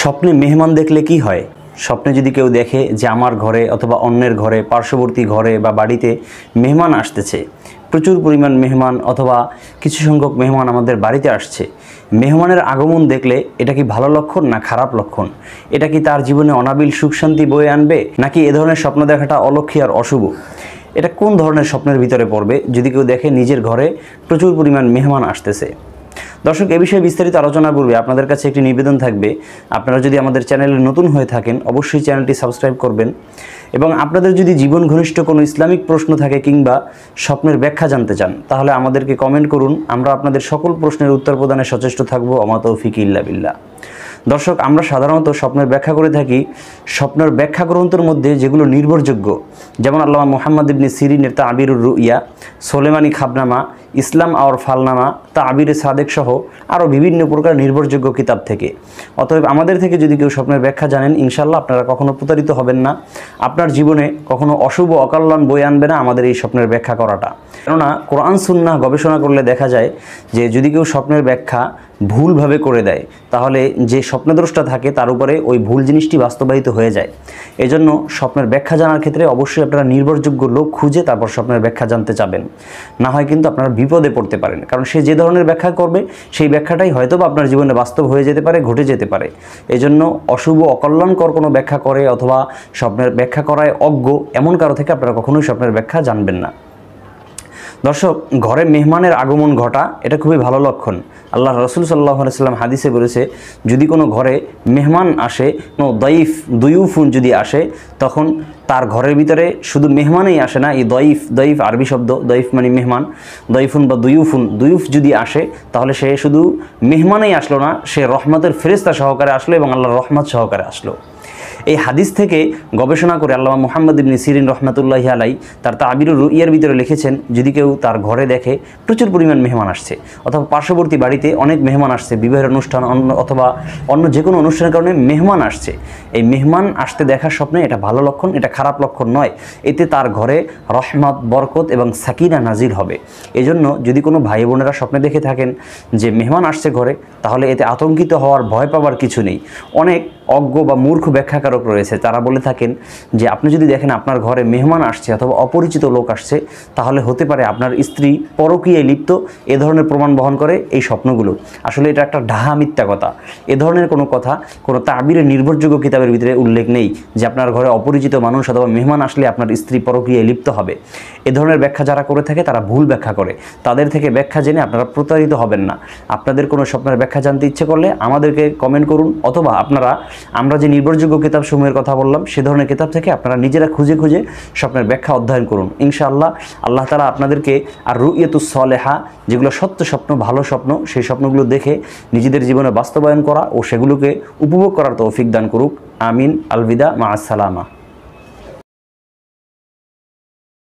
স্বপ্নে মেহমান দেখলে কি হয় স্বপ্নে যদি কেউ দেখে যে আমার ঘরে অথবা অন্যের ঘরে পার্শ্ববর্তী ঘরে বা বাড়িতে মেহমান আসতেছে প্রচুর পরিমাণ মেহমান অথবা কিছু সংখ্যক মেহমান আমাদের বাড়িতে আসছে মেহমানের আগমন দেখলে এটা কি ভালো লক্ষণ না খারাপ লক্ষণ এটা কি তার জীবনে অনাবিল সুখ শান্তি বয়ে আনবে নাকি এ ধরনের স্বপ্ন দেখাটা অলক্ষী আর অশুভ এটা কোন ধরনের স্বপ্নের ভিতরে পড়বে যদি কেউ দেখে নিজের ঘরে প্রচুর পরিমাণ মেহমান আসতেছে দর্শক এ বিষয়ে বিস্তারিত আলোচনা পূর্বে আপনাদের কাছে একটি নিবেদন থাকবে আপনারা যদি আমাদের চ্যানেলে নতুন হয়ে থাকেন অবশ্যই চ্যানেলটি সাবস্ক্রাইব করবেন এবং আপনাদের যদি জীবন ঘনিষ্ঠ কোনো ইসলামিক প্রশ্ন থাকে কিংবা স্বপ্নের ব্যাখ্যা জানতে চান তাহলে আমাদেরকে কমেন্ট করুন আমরা আপনাদের সকল প্রশ্নের উত্তর প্রদানে সচেষ্ট থাকবো ফিকি ইল্লা বিল্লা দর্শক আমরা সাধারণত স্বপ্নের ব্যাখ্যা করে থাকি স্বপ্নের ব্যাখ্যা গ্রন্থের মধ্যে যেগুলো নির্ভরযোগ্য যেমন আল্লামা মোহাম্মদ ইবনি সিরিনের তা আবিরুর রুইয়া সোলেমানি খাবনামা ইসলাম আওয়ার ফালনামা তা আবির সাদেক সহ আরও বিভিন্ন প্রকার নির্ভরযোগ্য কিতাব থেকে অতএব আমাদের থেকে যদি কেউ স্বপ্নের ব্যাখ্যা জানেন ইনশাল্লাহ আপনারা কখনো প্রতারিত হবেন না আপনার জীবনে কখনো অশুভ অকল্যাণ বই আনবে না আমাদের এই স্বপ্নের ব্যাখ্যা করাটা কেননা কোরআন সুন্না গবেষণা করলে দেখা যায় যে যদি কেউ স্বপ্নের ব্যাখ্যা ভুলভাবে করে দেয় তাহলে যে স্বপ্নদ্রষ্টা থাকে তার উপরে ওই ভুল জিনিসটি বাস্তবায়িত হয়ে যায় এজন্য স্বপ্নের ব্যাখ্যা জানার ক্ষেত্রে অবশ্যই আপনারা নির্ভরযোগ্য লোক খুঁজে তারপর স্বপ্নের ব্যাখ্যা জানতে চাবেন না হয় কিন্তু আপনারা বিপদে পড়তে পারেন কারণ সে যে ধরনের ব্যাখ্যা করবে সেই ব্যাখ্যাটাই হয়তো বা আপনার জীবনে বাস্তব হয়ে যেতে পারে ঘটে যেতে পারে এজন্য অশুভ অকল্যাণকর কোনো ব্যাখ্যা করে অথবা স্বপ্নের ব্যাখ্যা করায় অজ্ঞ এমন কারো থেকে আপনারা কখনোই স্বপ্নের ব্যাখ্যা জানবেন না দর্শক ঘরে মেহমানের আগমন ঘটা এটা খুবই ভালো লক্ষণ আল্লাহ রসুল সাল্লাহ সাল্লাম হাদিসে বলেছে যদি কোনো ঘরে মেহমান আসে কোনো দইফ দুইফুন যদি আসে তখন তার ঘরের ভিতরে শুধু মেহমানেই আসে না এই দইফ দইফ আরবি শব্দ দইফ মানে মেহমান দইফুন বা দুইফুন দুইফ যদি আসে তাহলে সে শুধু মেহমানেই আসলো না সে রহমতের ফেরিস্তা সহকারে আসলো এবং আল্লাহর রহমত সহকারে আসলো এই হাদিস থেকে গবেষণা করে আল্লাহ মোহাম্মদ ইবনী সিরিন রহমতুল্লাহ আলাই তার তাবিরুর ইয়ার ভিতরে লিখেছেন যদি কেউ তার ঘরে দেখে প্রচুর পরিমাণ মেহমান আসছে অথবা পার্শ্ববর্তী বাড়িতে অনেক মেহমান আসছে বিবাহের অনুষ্ঠান অথবা অন্য যে কোনো অনুষ্ঠানের কারণে মেহমান আসছে এই মেহমান আসতে দেখার স্বপ্নে এটা ভালো লক্ষণ এটা খারাপ লক্ষণ নয় এতে তার ঘরে রহমত বরকত এবং সাকিনা নাজির হবে এজন্য যদি কোনো ভাই বোনেরা স্বপ্নে দেখে থাকেন যে মেহমান আসছে ঘরে তাহলে এতে আতঙ্কিত হওয়ার ভয় পাবার কিছু নেই অনেক অজ্ঞ বা মূর্খ ব্যাখ্যাকারক রয়েছে তারা বলে থাকেন যে আপনি যদি দেখেন আপনার ঘরে মেহমান আসছে অথবা অপরিচিত লোক আসছে তাহলে হতে পারে আপনার স্ত্রী পরকীয়ায় লিপ্ত এ ধরনের প্রমাণ বহন করে এই স্বপ্নগুলো আসলে এটা একটা ঢাহা মিথ্যা কথা এ ধরনের কোনো কথা কোনো তাবিরের নির্ভরযোগ্য কিতাবের ভিতরে উল্লেখ নেই যে আপনার ঘরে অপরিচিত মানুষ অথবা মেহমান আসলে আপনার স্ত্রী পরকীয়ায় লিপ্ত হবে এ ধরনের ব্যাখ্যা যারা করে থাকে তারা ভুল ব্যাখ্যা করে তাদের থেকে ব্যাখ্যা জেনে আপনারা প্রতারিত হবেন না আপনাদের কোনো স্বপ্নের ব্যাখ্যা জানতে ইচ্ছে করলে আমাদেরকে কমেন্ট করুন অথবা আপনারা আমরা যে নির্ভরযোগ্য কিতাব সমূহের কথা বললাম সে ধরনের কিতাব থেকে আপনারা নিজেরা খুঁজে খুঁজে স্বপ্নের ব্যাখ্যা অধ্যয়ন করুন ইনশাআল্লাহ আল্লাহ তালা আপনাদেরকে আর রুইয়াতু সলেহা যেগুলো সত্য স্বপ্ন ভালো স্বপ্ন সেই স্বপ্নগুলো দেখে নিজেদের জীবনে বাস্তবায়ন করা ও সেগুলোকে উপভোগ করার তৌফিক দান করুক আমিন আলবিদা মা আসসালামা